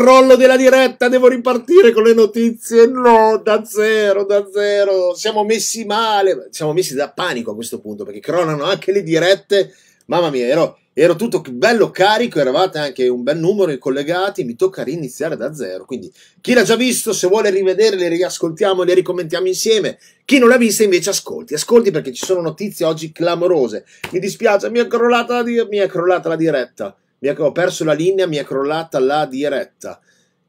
crollo della diretta, devo ripartire con le notizie. No, da zero, da zero. Siamo messi male, siamo messi da panico a questo punto perché crollano anche le dirette. Mamma mia, ero, ero tutto bello carico, eravate anche un bel numero di collegati, mi tocca riniziare da zero. Quindi chi l'ha già visto, se vuole rivedere, le riascoltiamo e le ricommentiamo insieme. Chi non l'ha vista invece ascolti, ascolti perché ci sono notizie oggi clamorose. Mi dispiace, mi è crollata la, di- mi è crollata la diretta è, ho perso la linea, mi è crollata la diretta.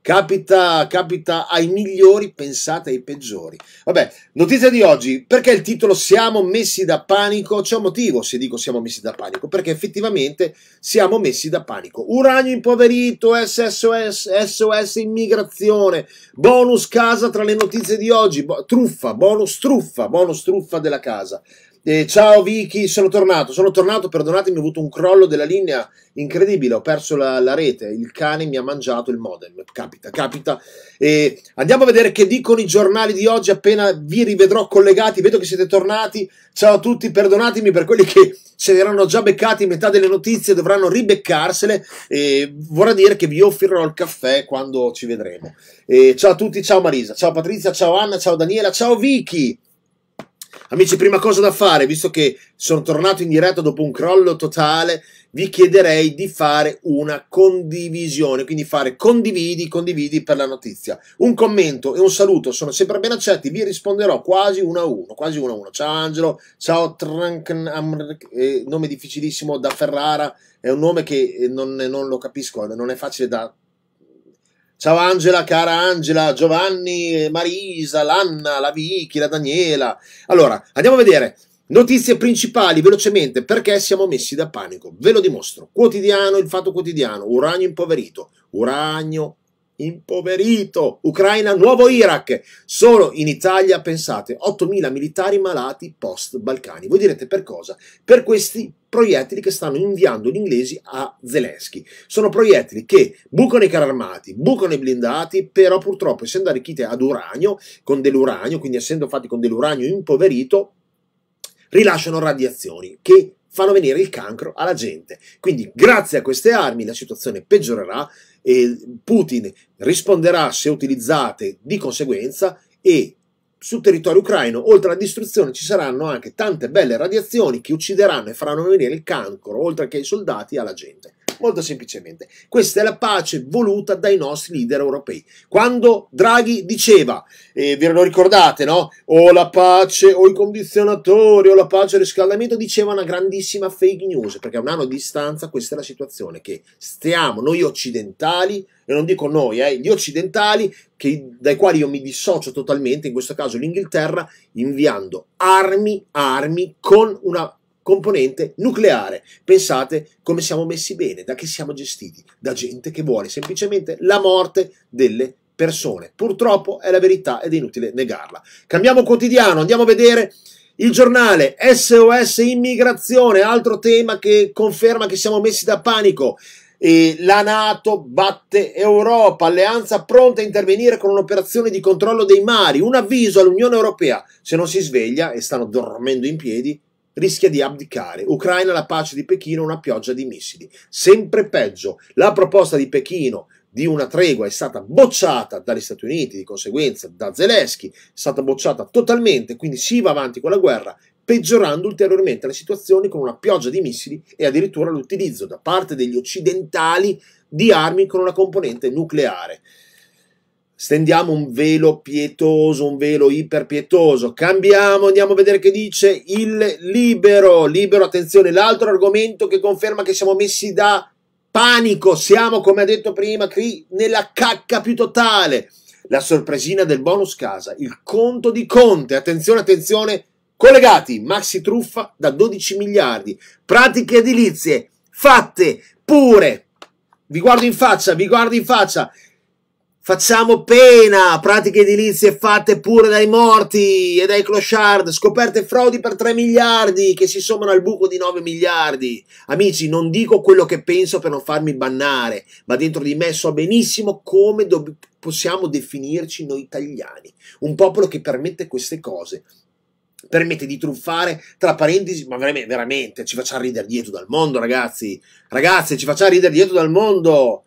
Capita, capita ai migliori, pensate ai peggiori. Vabbè, notizia di oggi, perché il titolo Siamo messi da panico? C'è un motivo se dico siamo messi da panico, perché effettivamente siamo messi da panico. Uranio impoverito, SSOS, SOS immigrazione, bonus casa tra le notizie di oggi, bo truffa, bonus truffa, bonus truffa della casa. Eh, ciao Vicky, sono tornato, sono tornato, perdonatemi, ho avuto un crollo della linea incredibile, ho perso la, la rete, il cane mi ha mangiato il modem, capita, capita. Eh, andiamo a vedere che dicono i giornali di oggi appena vi rivedrò collegati, vedo che siete tornati, ciao a tutti, perdonatemi per quelli che se ne erano già beccati metà delle notizie, dovranno ribeccarsele, eh, vorrà dire che vi offrirò il caffè quando ci vedremo. ciao a tutti, ciao Marisa, ciao Patrizia, ciao Anna, ciao Daniela, ciao Vicky. Amici, prima cosa da fare, visto che sono tornato in diretta dopo un crollo totale, vi chiederei di fare una condivisione, quindi fare condividi, condividi per la notizia. Un commento e un saluto sono sempre ben accetti, vi risponderò quasi uno a uno, quasi uno a uno. Ciao Angelo, ciao Trankn, eh, nome difficilissimo da Ferrara, è un nome che eh, non, non lo capisco, non è facile da Ciao Angela, cara Angela, Giovanni, Marisa, Lanna, la Vicky, la Daniela. Allora, andiamo a vedere notizie principali velocemente perché siamo messi da panico. Ve lo dimostro. Quotidiano, il fatto quotidiano, uranio impoverito, uranio impoverito. Ucraina, nuovo Iraq. Solo in Italia, pensate, 8.000 militari malati post-Balcani. Voi direte per cosa? Per questi proiettili che stanno inviando gli inglesi a Zelensky. Sono proiettili che bucano i carri armati, bucano i blindati, però purtroppo essendo arricchiti ad uranio, con dell'uranio, quindi essendo fatti con dell'uranio impoverito, rilasciano radiazioni che fanno venire il cancro alla gente. Quindi grazie a queste armi la situazione peggiorerà Putin risponderà se utilizzate di conseguenza e sul territorio ucraino, oltre alla distruzione, ci saranno anche tante belle radiazioni che uccideranno e faranno venire il cancro, oltre che ai soldati, alla gente. Molto semplicemente, questa è la pace voluta dai nostri leader europei. Quando Draghi diceva, eh, ve lo ricordate, no? O la pace, o i condizionatori, o la pace, il riscaldamento, diceva una grandissima fake news, perché a un anno di distanza questa è la situazione che stiamo noi occidentali, e non dico noi, eh, gli occidentali, che, dai quali io mi dissocio totalmente, in questo caso l'Inghilterra, inviando armi, armi con una componente nucleare. Pensate come siamo messi bene, da che siamo gestiti, da gente che vuole semplicemente la morte delle persone. Purtroppo è la verità ed è inutile negarla. Cambiamo quotidiano, andiamo a vedere il giornale SOS immigrazione, altro tema che conferma che siamo messi da panico. E la Nato batte Europa, alleanza pronta a intervenire con un'operazione di controllo dei mari, un avviso all'Unione Europea, se non si sveglia e stanno dormendo in piedi, rischia di abdicare. Ucraina la pace di Pechino, una pioggia di missili. Sempre peggio. La proposta di Pechino di una tregua è stata bocciata dagli Stati Uniti, di conseguenza da Zelensky, è stata bocciata totalmente, quindi si va avanti con la guerra, peggiorando ulteriormente la situazione con una pioggia di missili e addirittura l'utilizzo da parte degli occidentali di armi con una componente nucleare stendiamo un velo pietoso, un velo iperpietoso. Cambiamo, andiamo a vedere che dice il libero. Libero, attenzione, l'altro argomento che conferma che siamo messi da panico, siamo, come ha detto prima, qui nella cacca più totale. La sorpresina del bonus casa, il conto di Conte, attenzione, attenzione, collegati, maxi truffa da 12 miliardi, pratiche edilizie fatte pure. Vi guardo in faccia, vi guardo in faccia, Facciamo pena, pratiche edilizie fatte pure dai morti e dai clochard, scoperte frodi per 3 miliardi che si sommano al buco di 9 miliardi. Amici, non dico quello che penso per non farmi bannare, ma dentro di me so benissimo come possiamo definirci noi italiani, un popolo che permette queste cose. Permette di truffare, tra parentesi, ma veramente, veramente ci facciamo ridere dietro dal mondo, ragazzi. Ragazzi, ci facciamo ridere dietro dal mondo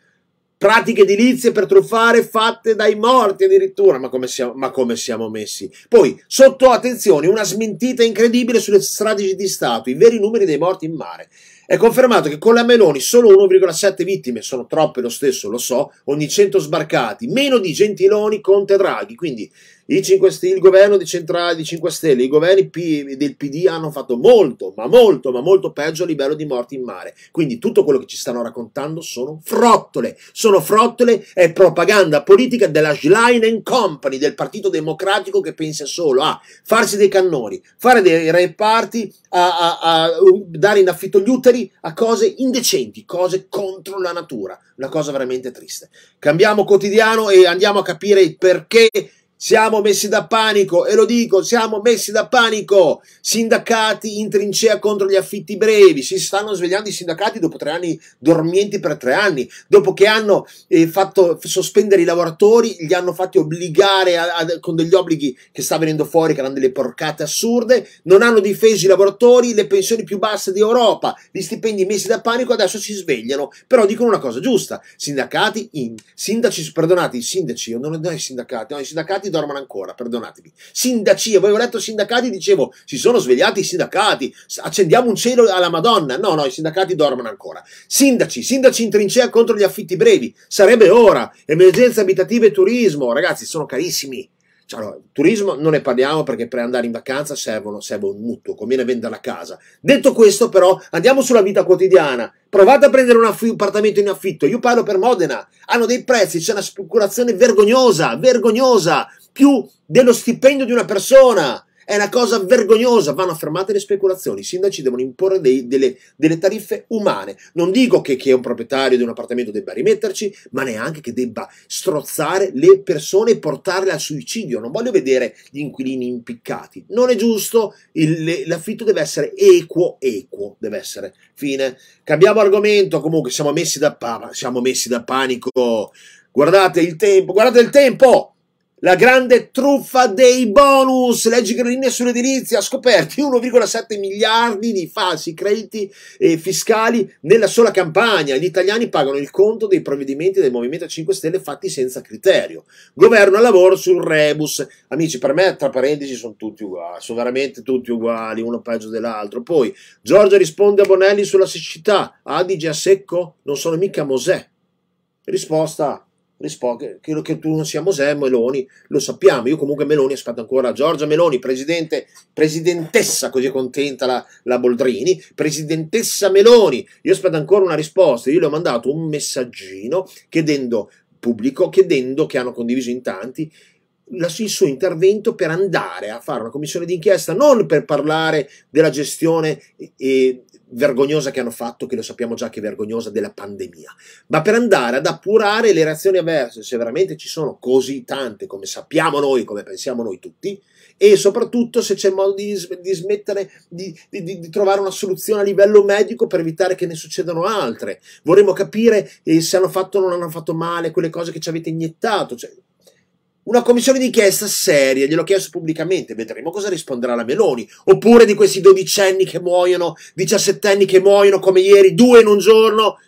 pratiche edilizie per truffare fatte dai morti addirittura, ma come, siamo, ma come siamo, messi. Poi, sotto attenzione, una smentita incredibile sulle stragi di Stato, i veri numeri dei morti in mare. È confermato che con la Meloni solo 1,7 vittime, sono troppe lo stesso, lo so, ogni 100 sbarcati, meno di Gentiloni, Conte Draghi, quindi Stelle, il governo di centrale di 5 Stelle, i governi P, del PD hanno fatto molto, ma molto, ma molto peggio a livello di morti in mare. Quindi tutto quello che ci stanno raccontando sono frottole, sono frottole e propaganda politica della Schlein Company, del Partito Democratico che pensa solo a farsi dei cannoni, fare dei reparti, a, a, a dare in affitto gli uteri a cose indecenti, cose contro la natura, una cosa veramente triste. Cambiamo quotidiano e andiamo a capire il perché siamo messi da panico e lo dico, siamo messi da panico. Sindacati in trincea contro gli affitti brevi. Si stanno svegliando i sindacati dopo tre anni dormienti per tre anni, dopo che hanno eh, fatto sospendere i lavoratori, li hanno fatti obbligare a, a, con degli obblighi che sta venendo fuori, che erano delle porcate assurde. Non hanno difeso i lavoratori, le pensioni più basse d'Europa, gli stipendi messi da panico. Adesso si svegliano, però dicono una cosa giusta: sindacati in, sindaci, perdonate, i sindaci, non, non i sindacati, no, i sindacati sindacati dormono ancora, perdonatemi. Sindaci, avevo letto sindacati, dicevo, si sono svegliati i sindacati, accendiamo un cielo alla Madonna. No, no, i sindacati dormono ancora. Sindaci, sindaci in trincea contro gli affitti brevi, sarebbe ora. Emergenza abitativa e turismo, ragazzi, sono carissimi. Cioè, allora, turismo non ne parliamo perché per andare in vacanza servono, serve un mutuo, conviene vendere la casa. Detto questo, però, andiamo sulla vita quotidiana. Provate a prendere un appartamento in affitto. Io parlo per Modena. Hanno dei prezzi, c'è una speculazione vergognosa, vergognosa, più dello stipendio di una persona. È una cosa vergognosa, vanno fermate le speculazioni, i sindaci devono imporre dei, delle, delle, tariffe umane. Non dico che chi è un proprietario di un appartamento debba rimetterci, ma neanche che debba strozzare le persone e portarle al suicidio. Non voglio vedere gli inquilini impiccati. Non è giusto, l'affitto deve essere equo, equo, deve essere. Fine. Cambiamo argomento, comunque siamo messi da, siamo messi da panico. Guardate il tempo, guardate il tempo! La grande truffa dei bonus, leggi grelline sull'edilizia, scoperti 1,7 miliardi di falsi crediti eh, fiscali nella sola campagna. Gli italiani pagano il conto dei provvedimenti del Movimento 5 Stelle fatti senza criterio. Governo al lavoro sul rebus. Amici, per me, tra parentesi, sono tutti uguali, sono veramente tutti uguali, uno peggio dell'altro. Poi, Giorgia risponde a Bonelli sulla siccità. Adige a secco? Non sono mica Mosè. Risposta risponde, credo che tu non sia Mosè Meloni, lo sappiamo, io comunque Meloni aspetto ancora Giorgia Meloni, presidente, presidentessa, così contenta la, la Boldrini, presidentessa Meloni, io aspetto ancora una risposta, io le ho mandato un messaggino chiedendo pubblico, chiedendo che hanno condiviso in tanti il suo intervento per andare a fare una commissione d'inchiesta, non per parlare della gestione eh, vergognosa che hanno fatto, che lo sappiamo già che è vergognosa, della pandemia, ma per andare ad appurare le reazioni avverse, se veramente ci sono così tante come sappiamo noi, come pensiamo noi tutti, e soprattutto se c'è modo di, di smettere di, di, di, trovare una soluzione a livello medico per evitare che ne succedano altre. Vorremmo capire eh, se hanno fatto o non hanno fatto male quelle cose che ci avete iniettato. Cioè, una commissione d'inchiesta seria, gliel'ho chiesto pubblicamente, vedremo cosa risponderà la Meloni, oppure di questi dodicenni che muoiono, diciassettenni che muoiono come ieri, due in un giorno,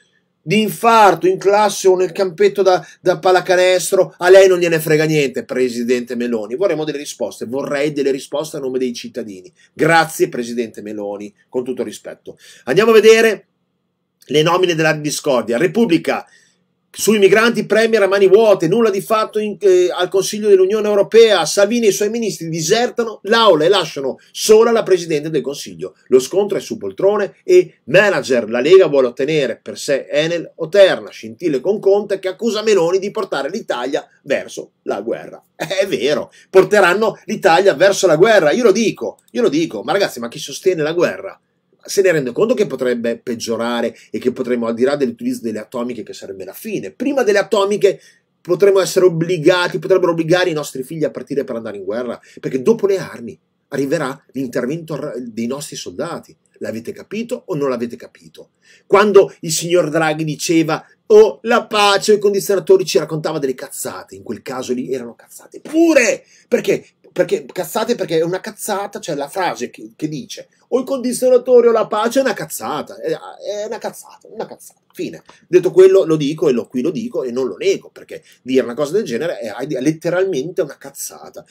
di infarto in classe o nel campetto da, da pallacanestro, a lei non gliene frega niente, Presidente Meloni. Vorremmo delle risposte, vorrei delle risposte a nome dei cittadini. Grazie, Presidente Meloni, con tutto rispetto. Andiamo a vedere le nomine della discordia. Repubblica, sui migranti premier a mani vuote, nulla di fatto in, eh, al Consiglio dell'Unione Europea, Salvini e i suoi ministri disertano l'aula e lasciano sola la Presidente del Consiglio. Lo scontro è su poltrone e manager, la Lega vuole ottenere per sé Enel o Terna, scintille con Conte che accusa Meloni di portare l'Italia verso la guerra. È vero, porteranno l'Italia verso la guerra, io lo dico, io lo dico, ma ragazzi ma chi sostiene la guerra? se ne rende conto che potrebbe peggiorare e che potremmo, al di là dell'utilizzo delle atomiche, che sarebbe la fine, prima delle atomiche potremmo essere obbligati, potrebbero obbligare i nostri figli a partire per andare in guerra, perché dopo le armi arriverà l'intervento dei nostri soldati. L'avete capito o non l'avete capito? Quando il signor Draghi diceva oh, la pace, o i condizionatori ci raccontava delle cazzate, in quel caso lì erano cazzate pure, perché perché cazzate perché è una cazzata, cioè la frase che, che dice o il condizionatore o la pace è una cazzata, è, è, una cazzata, una cazzata, fine. Detto quello lo dico e lo, qui lo dico e non lo nego perché dire una cosa del genere è, è letteralmente una cazzata.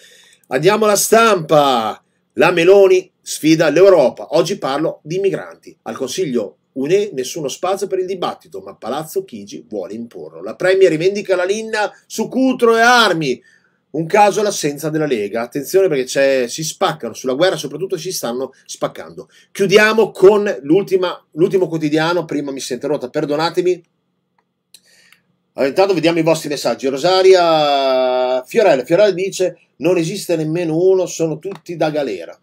Andiamo alla stampa, la Meloni sfida l'Europa, oggi parlo di migranti, al Consiglio UNE nessuno spazio per il dibattito, ma Palazzo Chigi vuole imporlo. La Premier rivendica la linea su Cutro e armi. Un caso è l'assenza della Lega. Attenzione perché c'è, si spaccano sulla guerra, soprattutto si stanno spaccando. Chiudiamo con l'ultimo quotidiano. Prima mi sento rotta, perdonatemi. Allora, intanto vediamo i vostri messaggi. Rosaria Fiorella, Fiorella dice: Non esiste nemmeno uno, sono tutti da galera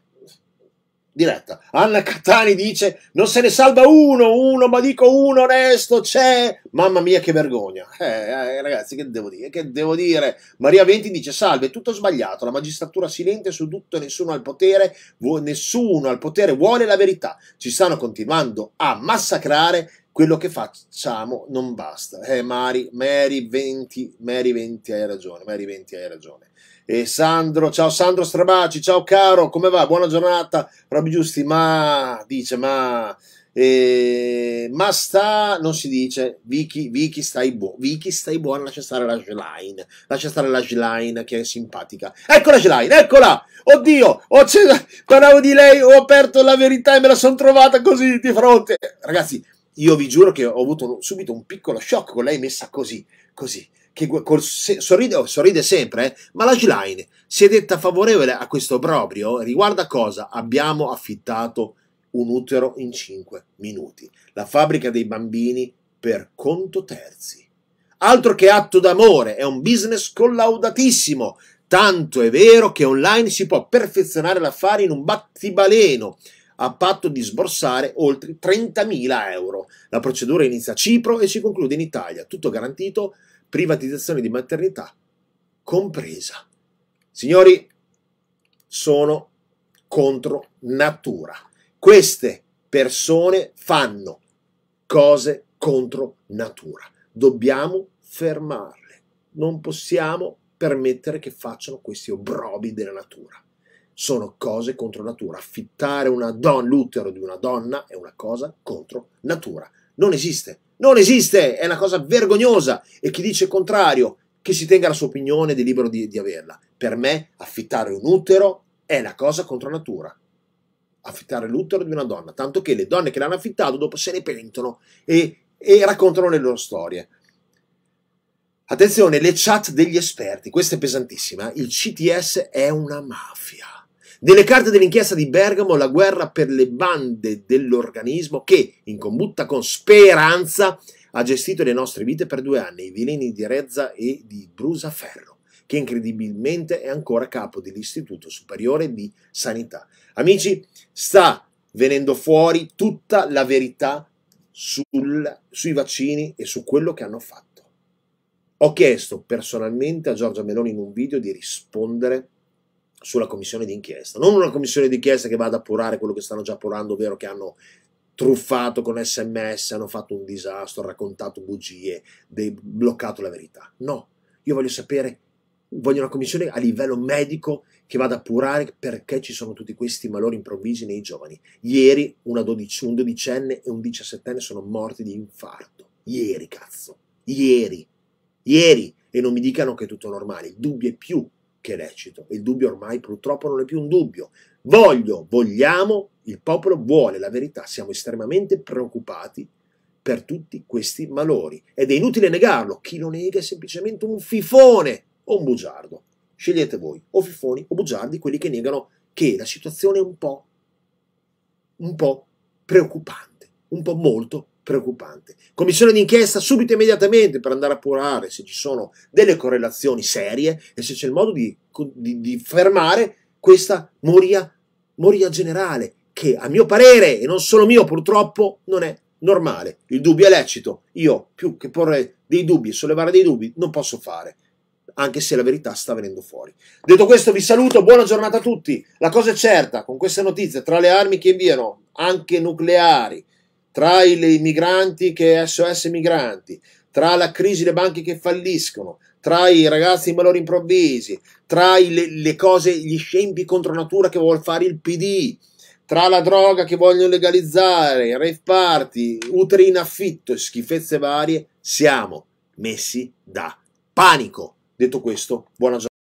diretta. Anna Catani dice: Non se ne salva uno, uno, ma dico uno resto c'è. Mamma mia, che vergogna. Eh, eh, ragazzi, che devo dire? Che devo dire? Maria Venti dice: Salve, tutto sbagliato. La magistratura silente su tutto e nessuno al potere. Vu- nessuno al potere vuole la verità. Ci stanno continuando a massacrare. Quello che facciamo non basta. Eh, Mari, Mary 20, Mary 20 hai ragione, Mary 20 hai ragione e Sandro, ciao Sandro Strabaci, ciao caro, come va? Buona giornata, Robby Giusti, ma dice, ma, eh, ma sta, non si dice, Vicky, Vicky stai, buo, Vicky stai buona, lascia stare la G-Line, lascia stare la G-Line che è simpatica, eccola G-Line, eccola, oddio, ho parlavo di lei, ho aperto la verità e me la sono trovata così di fronte, ragazzi, io vi giuro che ho avuto subito un piccolo shock con lei messa così, così, che col, se, sorride, sorride, sempre, eh? ma la Gilaine si è detta favorevole a questo proprio riguardo a cosa abbiamo affittato un utero in 5 minuti. La fabbrica dei bambini per conto terzi. Altro che atto d'amore, è un business collaudatissimo. Tanto è vero che online si può perfezionare l'affare in un battibaleno a patto di sborsare oltre 30.000 euro. La procedura inizia a Cipro e si conclude in Italia, tutto garantito privatizzazione di maternità compresa. Signori, sono contro natura. Queste persone fanno cose contro natura. Dobbiamo fermarle. Non possiamo permettere che facciano questi obrobi della natura. Sono cose contro natura. Affittare l'utero di una donna è una cosa contro natura. Non esiste. Non esiste, è una cosa vergognosa e chi dice il contrario, che si tenga la sua opinione ed è libero di, di averla. Per me affittare un utero è una cosa contro natura affittare l'utero di una donna, tanto che le donne che l'hanno affittato dopo se ne pentono e, e, raccontano le loro storie. Attenzione, le chat degli esperti, questa è pesantissima, il CTS è una mafia. Nelle carte dell'inchiesta di Bergamo la guerra per le bande dell'organismo che, in combutta con speranza, ha gestito le nostre vite per due anni, i veleni di Rezza e di Brusaferro, che incredibilmente è ancora capo dell'Istituto Superiore di Sanità. Amici, sta venendo fuori tutta la verità sul, sui vaccini e su quello che hanno fatto. Ho chiesto personalmente a Giorgia Meloni in un video di rispondere sulla commissione d'inchiesta, non una commissione d'inchiesta che vada a appurare quello che stanno già appurando, ovvero che hanno truffato con sms, hanno fatto un disastro, raccontato bugie, bloccato la verità. No, io voglio sapere, voglio una commissione a livello medico che vada a appurare perché ci sono tutti questi malori improvvisi nei giovani. Ieri dodici, un dodicenne e un diciassettenne sono morti di infarto. Ieri, cazzo. Ieri. Ieri. E non mi dicano che è tutto normale. Il dubbio è più che lecito. Il dubbio ormai purtroppo non è più un dubbio. Voglio, vogliamo, il popolo vuole la verità, siamo estremamente preoccupati per tutti questi malori ed è inutile negarlo, chi lo nega è semplicemente un fifone o un bugiardo. Scegliete voi, o fifoni o bugiardi, quelli che negano che la situazione è un po', un po' preoccupante, un po' molto preoccupante. Commissione d'inchiesta subito e immediatamente per andare a appurare se ci sono delle correlazioni serie e se c'è il modo di, di, di fermare questa moria, moria generale che a mio parere, e non solo mio purtroppo, non è normale. Il dubbio è lecito. Io, più che porre dei dubbi e sollevare dei dubbi, non posso fare, anche se la verità sta venendo fuori. Detto questo, vi saluto, buona giornata a tutti. La cosa è certa, con queste notizie, tra le armi che inviano, anche nucleari, tra i migranti che è SOS Migranti, tra la crisi delle banche che falliscono, tra i ragazzi in valori improvvisi, tra le, le cose, gli scempi contro natura che vuole fare il PD, tra la droga che vogliono legalizzare, rave party, uteri in affitto e schifezze varie, siamo messi da panico. Detto questo, buona giornata.